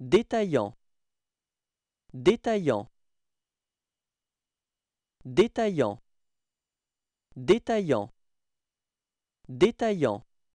détaillant détaillant détaillant détaillant détaillant